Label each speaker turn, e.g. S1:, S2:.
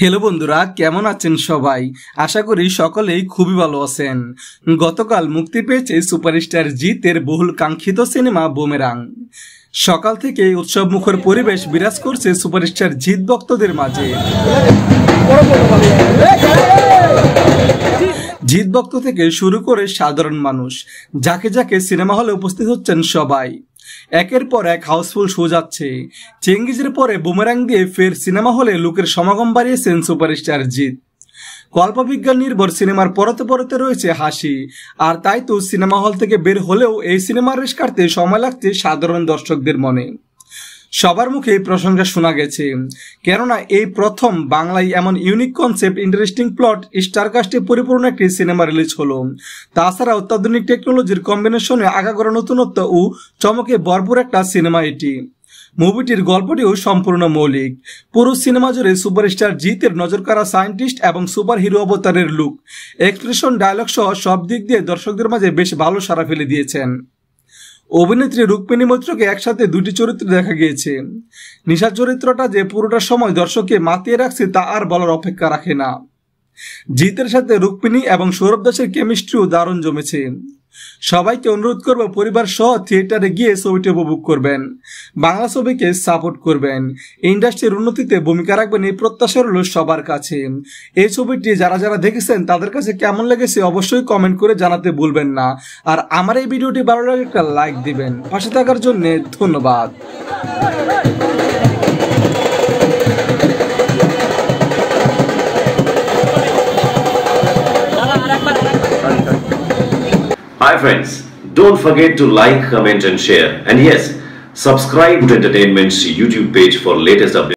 S1: Hello বন্ধুরা কেমন আছেন সবাই আশা করি সকলেই খুবই ভালো আছেন গতকাল মুক্তি পেয়েছে সুপারস্টার জিতের বহুল কাঙ্ক্ষিত সিনেমা বোমেরাং সকাল থেকে উৎসব মুখর পরিবেশ বিরাজ করছে সুপারস্টার জিত ভক্তদের মাঝে জিত ভক্ত থেকে শুরু করে সাধারণ মানুষ যাকে যাকে সিনেমা হলে উপস্থিত হচ্ছেন সবাই একের পর এক হাউসফুল শো যাচ্ছে চেঙ্গিজের পরে বুমেরাং দিয়ে ফের সিনেমা হলে লোকের সমাগম বাড়িয়েছেন সুপারস্টার জিৎ কল্পবিজ্ঞান নির্ভর সিনেমার পরতে পরতে রয়েছে হাসি আর তাই তো সিনেমা হল থেকে বের হলেও এই সিনেমার রেশ কাটতে সময় লাগছে সাধারণ দর্শকদের মনে সবার মুখে এই প্রশংসা শোনা গেছে কেননা এই প্রথম বাংলায় এমন ইউনিক কনসেপ্ট ইন্টারেস্টিং প্লট স্টারকাস্টে পরিপূর্ণ একটি সিনেমা রিলিজ হলো তাছাড়া অত্যাধুনিক টেকনোলজির কম্বিনেশনে আগাগোড়া নতুনত্ব ও চমকে ভরপুর একটা সিনেমা এটি মুভিটির গল্পটিও সম্পূর্ণ মৌলিক পুরো সিনেমা জুড়ে সুপারস্টার জিতের নজর করা সায়েন্টিস্ট এবং সুপার হিরো অবতারের লুক এক্সপ্রেশন ডায়লগ সহ সব দিক দিয়ে দর্শকদের মাঝে বেশ ভালো সারা ফেলে দিয়েছেন অভিনেত্রী রুক্মিণী মৈত্রকে একসাথে দুটি চরিত্র দেখা গিয়েছে নিশা চরিত্রটা যে পুরোটা সময় দর্শককে মাতিয়ে রাখছে তা আর বলার অপেক্ষা রাখে না জিতের সাথে রুক্মিণী এবং সৌরভ দাসের কেমিস্ট্রিও দারুণ জমেছে সবাইকে অনুরোধ করব পরিবার সহ থিয়েটারে গিয়ে ছবিটি উপভোগ করবেন বাংলা ছবিকে সাপোর্ট করবেন ইন্ডাস্ট্রির উন্নতিতে ভূমিকা রাখবেন এই প্রত্যাশা রইল সবার কাছে এই ছবিটি যারা যারা দেখেছেন তাদের কাছে কেমন লেগেছে অবশ্যই কমেন্ট করে জানাতে ভুলবেন না আর আমার এই ভিডিওটি ভালো লাগে একটা লাইক দিবেন পাশে থাকার জন্য ধন্যবাদ Hi friends, don't forget to like, comment and share. And yes, subscribe to Entertainment's YouTube page for latest updates.